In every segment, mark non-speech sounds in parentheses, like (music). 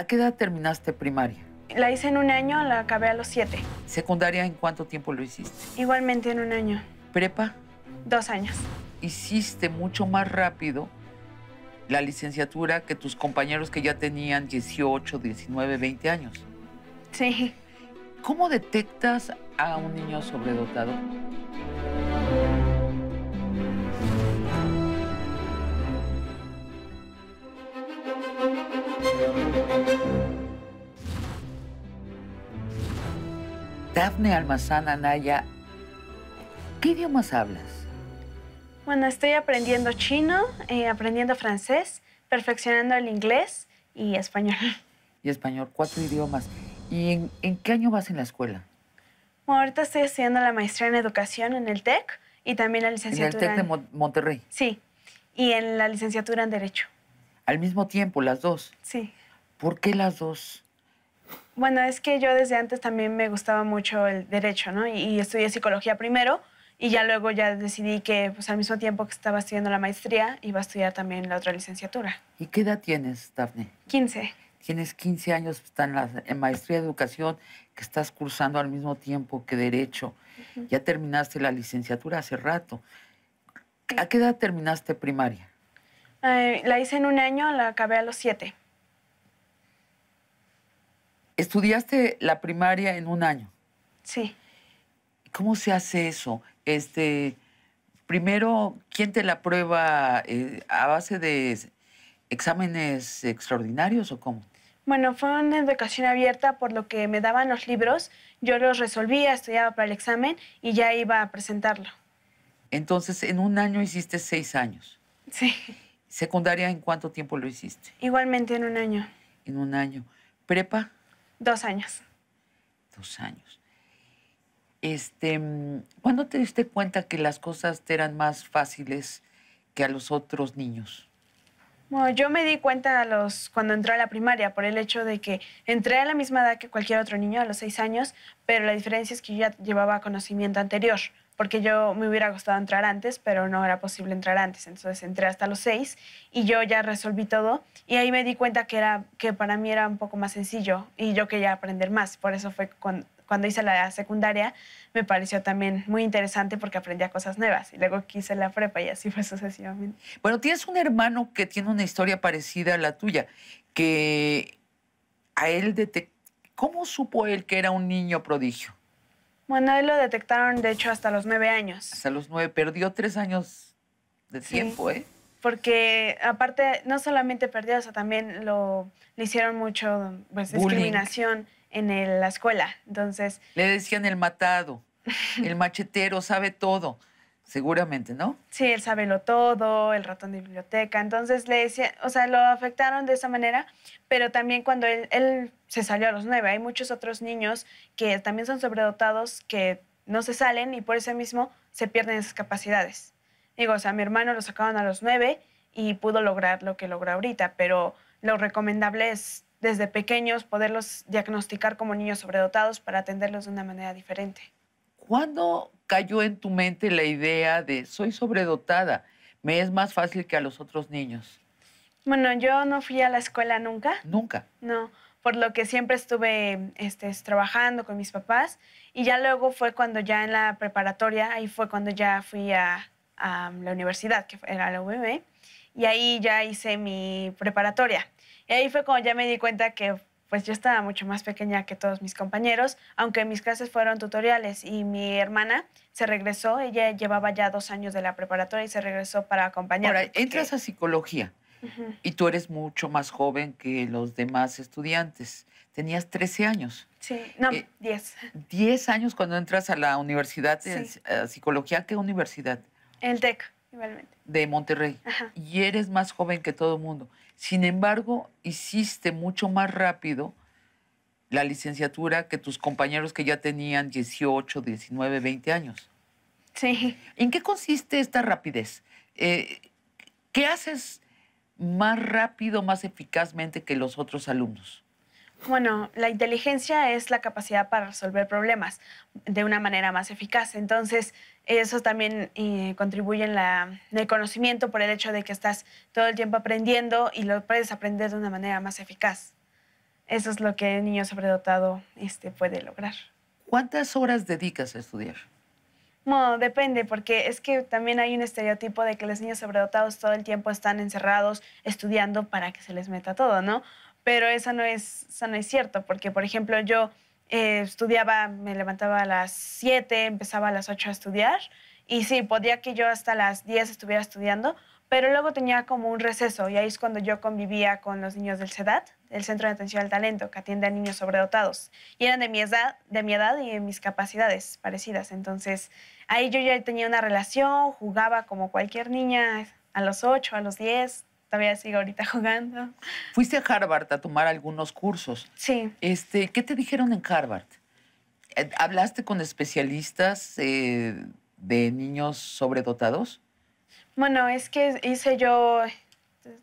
¿A qué edad terminaste primaria? La hice en un año, la acabé a los siete. ¿Secundaria en cuánto tiempo lo hiciste? Igualmente en un año. ¿Prepa? Dos años. Hiciste mucho más rápido la licenciatura que tus compañeros que ya tenían 18, 19, 20 años. Sí. ¿Cómo detectas a un niño sobredotado? Dafne Almazán Anaya, ¿qué idiomas hablas? Bueno, estoy aprendiendo chino, eh, aprendiendo francés, perfeccionando el inglés y español. Y español, cuatro idiomas. ¿Y en, qué año vas en la escuela? Bueno, ahorita estoy estudiando la maestría en educación en el TEC y también la licenciatura. En el TEC de Monterrey. Sí, y en la licenciatura en Derecho. ¿Al mismo tiempo, las dos? Sí. ¿Por qué las dos? Bueno, es que yo desde antes también me gustaba mucho el derecho, ¿no? Y, estudié psicología primero y ya luego ya decidí que pues, al mismo tiempo que estaba estudiando la maestría iba a estudiar también la otra licenciatura. ¿Y qué edad tienes, Daphne? 15. Tienes 15 años, pues, está en, la, maestría de educación, que estás cursando al mismo tiempo que derecho. Ya terminaste la licenciatura hace rato. ¿A qué edad terminaste primaria? la hice en un año, la acabé a los siete. Estudiaste la primaria en un año. Sí. ¿Cómo se hace eso? Este, primero, ¿quién te la prueba eh, a base de exámenes extraordinarios o cómo? Bueno, fue una educación abierta por lo que me daban los libros, yo los resolvía, estudiaba para el examen y ya iba a presentarlo. Entonces, en un año hiciste seis años. Sí. ¿Secundaria en cuánto tiempo lo hiciste? Igualmente en un año. En un año. ¿Prepa? Dos años. Dos años. Este, ¿Cuándo te diste cuenta que las cosas eran más fáciles que a los otros niños? Bueno, yo me di cuenta a los, cuando entré a la primaria por el hecho de que entré a la misma edad que cualquier otro niño, a los seis años, pero la diferencia es que yo ya llevaba conocimiento anterior porque yo me hubiera gustado entrar antes, pero no era posible entrar antes. Entonces entré hasta los seis y yo ya resolví todo y ahí me di cuenta que, era, que para mí era un poco más sencillo y yo quería aprender más. Por eso fue cuando, hice la secundaria, me pareció también muy interesante porque aprendía cosas nuevas y luego quise la prepa y así fue sucesivamente. Bueno, tienes un hermano que tiene una historia parecida a la tuya, que a él detectó... ¿Cómo supo él que era un niño prodigio? Bueno, él lo detectaron, de hecho, hasta los nueve años. Hasta los nueve. Perdió tres años de tiempo, ¿eh? Porque aparte, no solamente perdió, o sea, también lo, le hicieron mucho pues, discriminación en la escuela. Entonces. Le decían el matado, el (laughs) machetero, sabe todo seguramente, ¿no? Sí, él sabe lo todo, el ratón de biblioteca. Entonces le decía, o sea, lo afectaron de esa manera, pero también cuando él, se salió a los nueve, hay muchos otros niños que también son sobredotados, que no se salen y por eso mismo se pierden esas capacidades. Digo, o sea, mi hermano lo sacaron a los nueve y pudo lograr lo que logra ahorita, pero lo recomendable es desde pequeños poderlos diagnosticar como niños sobredotados para atenderlos de una manera diferente. ¿Cuándo cayó en tu mente la idea de soy sobredotada, me es más fácil que a los otros niños? Bueno, yo no fui a la escuela nunca. Nunca. No, por lo que siempre estuve este, trabajando con mis papás y ya luego fue cuando ya en la preparatoria, ahí fue cuando ya fui a, la universidad, que era la UVM, y ahí ya hice mi preparatoria. Y ahí fue cuando ya me di cuenta que pues yo estaba mucho más pequeña que todos mis compañeros, aunque mis clases fueron tutoriales y mi hermana se regresó, ella llevaba ya dos años de la preparatoria y se regresó para acompañarme. Ahora, entras a psicología y tú eres mucho más joven que los demás estudiantes. Tenías 13 años. Sí, no, 10. Eh, 10 años cuando entras a la universidad de psicología, ¿qué universidad? El TEC. Igualmente. De Monterrey. Y eres más joven que todo el mundo. Sin embargo, hiciste mucho más rápido la licenciatura que tus compañeros que ya tenían 18, 19, 20 años. Sí. ¿En qué consiste esta rapidez? Eh, ¿Qué haces más rápido, más eficazmente que los otros alumnos? Bueno, la inteligencia es la capacidad para resolver problemas de una manera más eficaz. Entonces, eso también eh, contribuye en, el conocimiento por el hecho de que estás todo el tiempo aprendiendo y lo puedes aprender de una manera más eficaz. Eso es lo que el niño sobredotado este, puede lograr. ¿Cuántas horas dedicas a estudiar? No, depende, porque es que también hay un estereotipo de que los niños sobredotados todo el tiempo están encerrados estudiando para que se les meta todo, ¿no? Pero no es, eso no es cierto, porque, por ejemplo, yo eh, estudiaba, me levantaba a las 7, empezaba a las 8 a estudiar y sí, podía que yo hasta las 10 estuviera estudiando, pero luego tenía como un receso y ahí es cuando yo convivía con los niños del CEDAT, el Centro de Atención al Talento, que atiende a niños sobredotados. Y eran de mi edad, de mi edad y de mis capacidades parecidas. Entonces, ahí yo ya tenía una relación, jugaba como cualquier niña a los 8, a los 10, todavía sigo ahorita jugando. Fuiste a Harvard a tomar algunos cursos. Sí. Este, ¿Qué te dijeron en Harvard? Eh, ¿Hablaste con especialistas eh, de niños sobredotados? Bueno, es que hice yo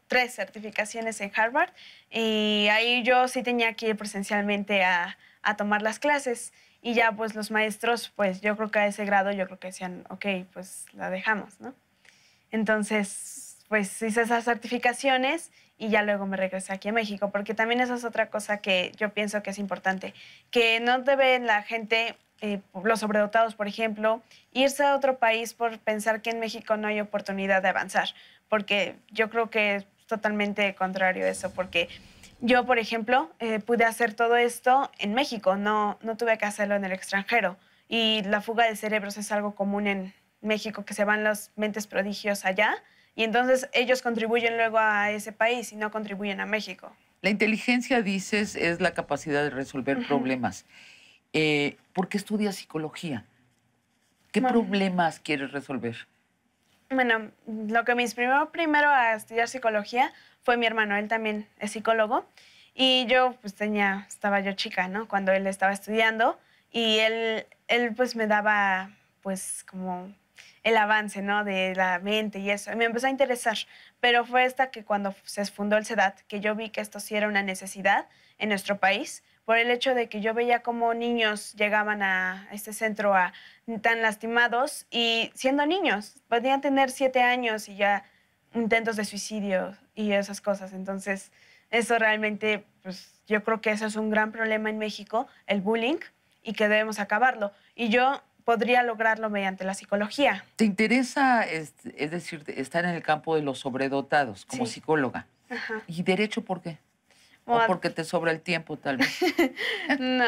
tres certificaciones en Harvard y ahí yo sí tenía que ir presencialmente a, a tomar las clases y ya pues los maestros, pues yo creo que a ese grado yo creo que decían, ok, pues la dejamos, ¿no? Entonces pues hice esas certificaciones y ya luego me regresé aquí a México, porque también esa es otra cosa que yo pienso que es importante, que no debe la gente, eh, los sobredotados, por ejemplo, irse a otro país por pensar que en México no hay oportunidad de avanzar, porque yo creo que es totalmente contrario eso, porque yo, por ejemplo, eh, pude hacer todo esto en México, no, no tuve que hacerlo en el extranjero, y la fuga de cerebros es algo común en México, que se van las mentes prodigios allá y entonces ellos contribuyen luego a ese país y no contribuyen a México. La inteligencia, dices, es la capacidad de resolver problemas. Eh, ¿Por qué estudias psicología? ¿Qué problemas quieres resolver? Bueno, lo que me inspiró primero a estudiar psicología fue mi hermano, él también es psicólogo. Y yo, pues tenía, estaba yo chica, ¿no? Cuando él estaba estudiando y él, él pues me daba, pues como el avance, ¿no? De la mente y eso. me empezó a interesar, pero fue esta que cuando se fundó el CEDAT, que yo vi que esto sí era una necesidad en nuestro país, por el hecho de que yo veía cómo niños llegaban a este centro tan lastimados y siendo niños, podían tener siete años y ya intentos de suicidio y esas cosas. Entonces, eso realmente, pues yo creo que eso es un gran problema en México, el bullying, y que debemos acabarlo. Y yo podría lograrlo mediante la psicología. ¿Te interesa, es, decir, estar en el campo de los sobredotados como psicóloga? Ajá. ¿Y derecho por qué? O, porque te sobra el tiempo, tal vez. (laughs) no.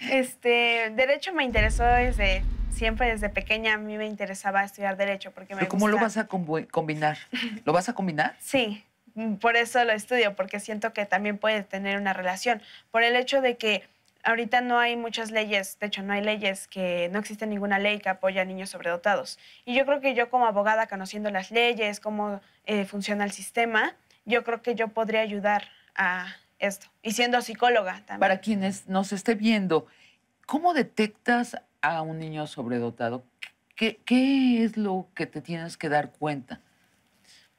(laughs) Este, derecho me interesó desde siempre, desde pequeña, a mí me interesaba estudiar derecho porque ¿Cómo lo vas a combinar? ¿Lo vas a combinar? (laughs) Sí, mm, por eso lo estudio, porque siento que también puede tener una relación. Por el hecho de que ahorita no hay muchas leyes, de hecho no hay leyes que no existe ninguna ley que apoya a niños sobredotados. Y yo creo que yo como abogada, conociendo las leyes, cómo eh, funciona el sistema, yo creo que yo podría ayudar a esto. Y siendo psicóloga también. Para quienes nos esté viendo, ¿cómo detectas a un niño sobredotado? ¿Qué, es lo que te tienes que dar cuenta?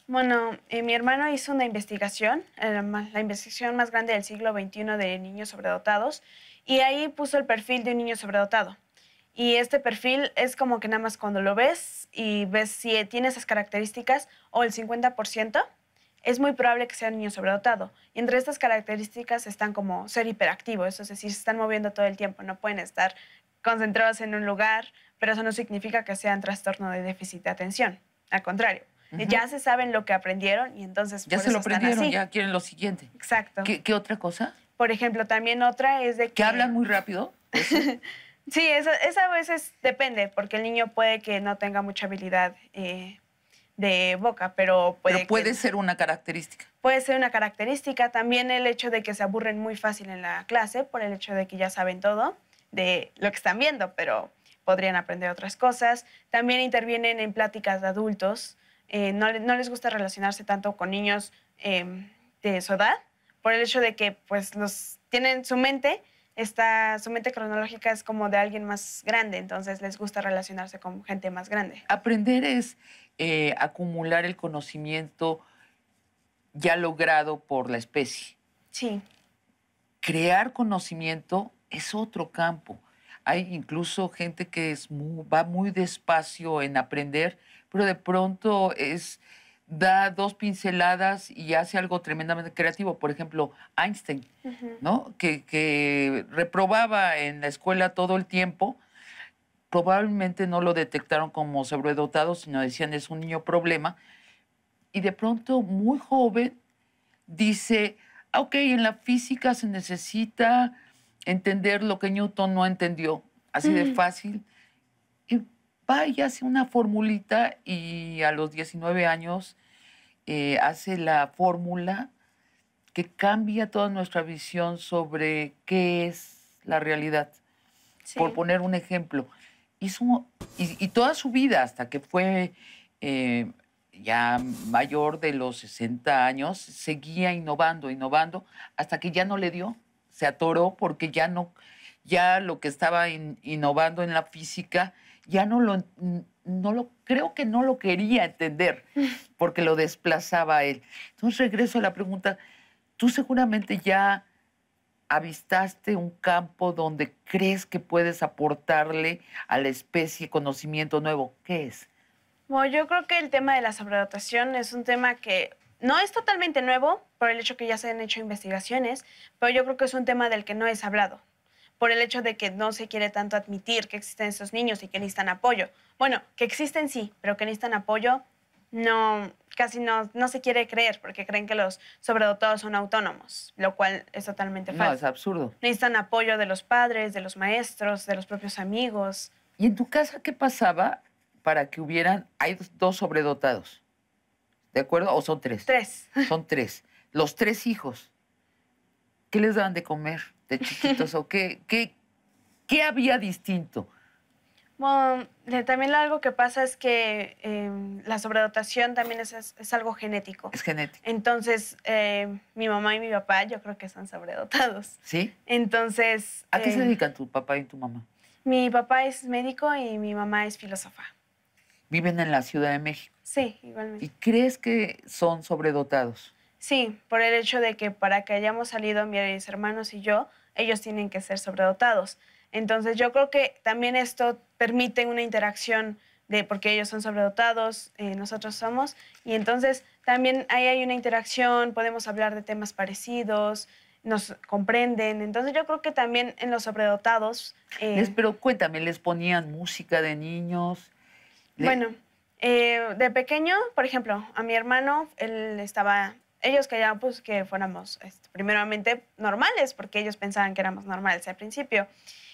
Bueno, eh, mi hermano hizo una investigación, eh, la investigación más grande del siglo XXI de niños sobredotados, y ahí puso el perfil de un niño sobredotado. Y este perfil es como que nada más cuando lo ves y ves si tiene esas características o el 50%, es muy probable que sea un niño sobredotado. Y entre estas características están como ser hiperactivo, eso es decir, se están moviendo todo el tiempo, no pueden estar concentrados en un lugar, pero eso no significa que sean trastorno de déficit de atención. Al contrario, ya se saben lo que aprendieron y entonces ya se lo aprendieron, ya quieren lo siguiente. Exacto. ¿Qué, qué otra cosa? Por ejemplo, también otra es de que... ¿Que hablan muy rápido? (laughs) sí, esa, a veces depende, porque el niño puede que no tenga mucha habilidad eh, de boca, pero puede... Pero puede ser una característica. Puede ser una característica. También el hecho de que se aburren muy fácil en la clase, por el hecho de que ya saben todo de lo que están viendo, pero podrían aprender otras cosas. También intervienen en pláticas de adultos. Eh, no, les gusta relacionarse tanto con niños em, de su edad, por el hecho de que pues los tienen su mente, su mente cronológica es como de alguien más grande, entonces les gusta relacionarse con gente más grande. Aprender es eh, acumular el conocimiento ya logrado por la especie. Sí. Crear conocimiento es otro campo. Hay incluso gente que es va muy despacio en aprender, pero de pronto es da dos pinceladas y hace algo tremendamente creativo. Por ejemplo, Einstein, ¿no? Que, reprobaba en la escuela todo el tiempo. Probablemente no lo detectaron como sobredotado, sino decían es un niño problema. Y de pronto, muy joven, dice, ah, ok, en la física se necesita entender lo que Newton no entendió, así de fácil. Y papá y hace una formulita y a los 19 años eh, hace la fórmula que cambia toda nuestra visión sobre qué es la realidad. Por poner un ejemplo, y, y, toda su vida hasta que fue eh, ya mayor de los 60 años, seguía innovando, innovando, hasta que ya no le dio, se atoró porque ya no, ya lo que estaba innovando en la física, ya no lo, no lo, creo que no lo quería entender, (laughs) porque lo desplazaba él. Entonces regreso a la pregunta, tú seguramente ya avistaste un campo donde crees que puedes aportarle a la especie conocimiento nuevo. ¿Qué es? Bueno, yo creo que el tema de la sobredotación es un tema que no es totalmente nuevo por el hecho que ya se han hecho investigaciones, pero yo creo que es un tema del que no es hablado por el hecho de que no se quiere tanto admitir que existen esos niños y que necesitan apoyo. Bueno, que existen sí, pero que necesitan apoyo no, casi no, no se quiere creer porque creen que los sobredotados son autónomos, lo cual es totalmente falso. No, es absurdo. Necesitan apoyo de los padres, de los maestros, de los propios amigos. ¿Y en tu casa qué pasaba para que hubieran, hay dos sobredotados, ¿de acuerdo? ¿O son tres? Tres. Son tres. Los tres hijos. ¿Qué les daban de comer? de chiquitos o qué, qué, había distinto? Bueno, también algo que pasa es que em, la sobredotación también es, algo genético. Es genético. Entonces, em, mi mamá y mi papá yo creo que están sobredotados. ¿Sí? Entonces... ¿A qué se em, dedican tu papá y tu mamá? Mi papá es médico y mi mamá es filósofa. ¿Viven en la Ciudad de México? Sí, igualmente. ¿Y crees que son sobredotados? Sí, por el hecho de que para que hayamos salido mis hermanos y yo, ellos tienen que ser sobredotados. Entonces yo creo que también esto permite una interacción de porque ellos son sobredotados, eh, nosotros somos, y entonces también ahí hay una interacción, podemos hablar de temas parecidos, nos comprenden, entonces yo creo que también en los sobredotados... Eh, les, pero cuéntame, ¿les ponían música de niños? Bueno, eh, de pequeño, por ejemplo, a mi hermano, él estaba ellos querían pues, que fuéramos este, primeramente normales, porque ellos pensaban que éramos normales al principio.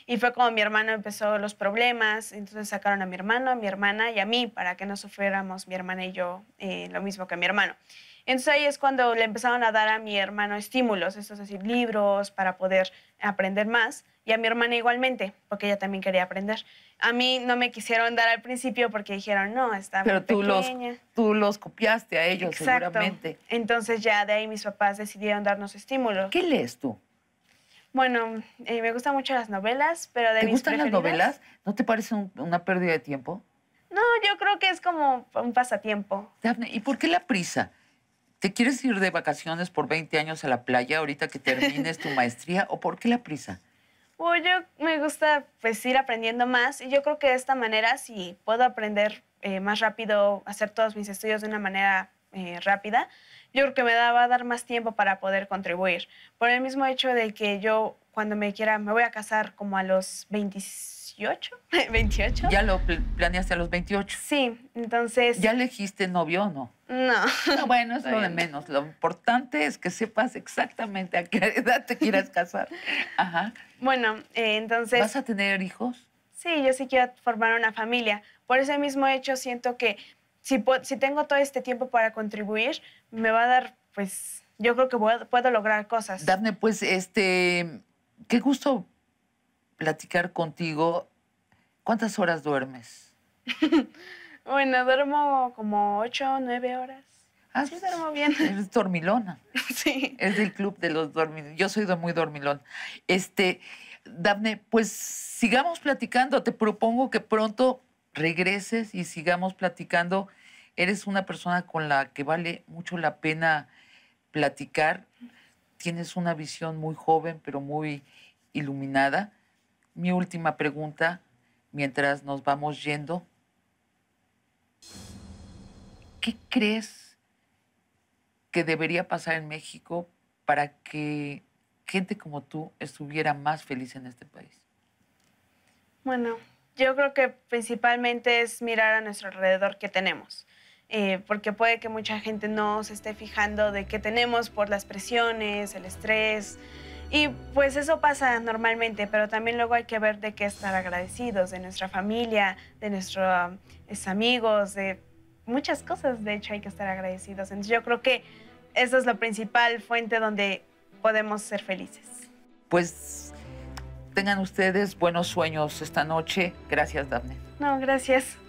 Y fue como mi hermano empezó los problemas, entonces sacaron a mi hermano, a mi hermana y a mí para que no sufriéramos mi hermana y yo eh, lo mismo que mi hermano. Entonces ahí es cuando le empezaron a dar a mi hermano estímulos, eso es decir, libros para poder aprender más, y a mi hermana igualmente, porque ella también quería aprender. A mí no me quisieron dar al principio porque dijeron, no, está Pero muy tú Los, tú los copiaste a ellos, Exacto. seguramente. Entonces ya de ahí mis papás decidieron darnos estímulos. ¿Qué lees tú? Bueno, eh, me gustan mucho las novelas, pero de ¿Te gustan las novelas? ¿No te parece una pérdida de tiempo? No, yo creo que es como un pasatiempo. Daphne, ¿y por qué la prisa? ¿Te quieres ir de vacaciones por 20 años a la playa ahorita que termines tu (laughs) maestría o por qué la prisa? Bueno, yo me gusta pues, ir aprendiendo más y yo creo que de esta manera si puedo aprender eh, más rápido, hacer todos mis estudios de una manera eh, rápida, yo creo que me da, va a dar más tiempo para poder contribuir. Por el mismo hecho de que yo cuando me quiera, me voy a casar como a los 28. 28. (laughs) ¿Ya lo planeaste a los 28? Sí, entonces... ¿Ya elegiste novio o no? No. bueno, es de menos. Lo importante es que sepas exactamente a qué (laughs) edad te quieras casar. Ajá. Bueno, eh, entonces... ¿Vas a tener hijos? Sí, yo sí quiero formar una familia. Por ese mismo hecho siento que si, si tengo todo este tiempo para contribuir, me va a dar, pues, yo creo que puedo, lograr cosas. Darme, pues, este, Qué gusto platicar contigo. ¿Cuántas horas duermes? (laughs) bueno, duermo como ocho, o nueve horas. Ah, sí, pues, duermo bien. (laughs) Eres dormilona. sí. Es del club de los dormilones. Yo soy muy dormilón. Este, Dafne, pues sigamos platicando. Te propongo que pronto regreses y sigamos platicando. Eres una persona con la que vale mucho la pena platicar tienes una visión muy joven, pero muy iluminada. Mi última pregunta, mientras nos vamos yendo, ¿qué crees que debería pasar en México para que gente como tú estuviera más feliz en este país? Bueno, yo creo que principalmente es mirar a nuestro alrededor que tenemos. Eh, porque puede que mucha gente no se esté fijando de qué tenemos por las presiones, el estrés. Y pues eso pasa normalmente, pero también luego hay que ver de qué estar agradecidos, de nuestra familia, de nuestros amigos, de muchas cosas, de hecho hay que estar agradecidos. Entonces yo creo que esa es la principal fuente donde podemos ser felices. Pues tengan ustedes buenos sueños esta noche. Gracias, Daphne. No, gracias.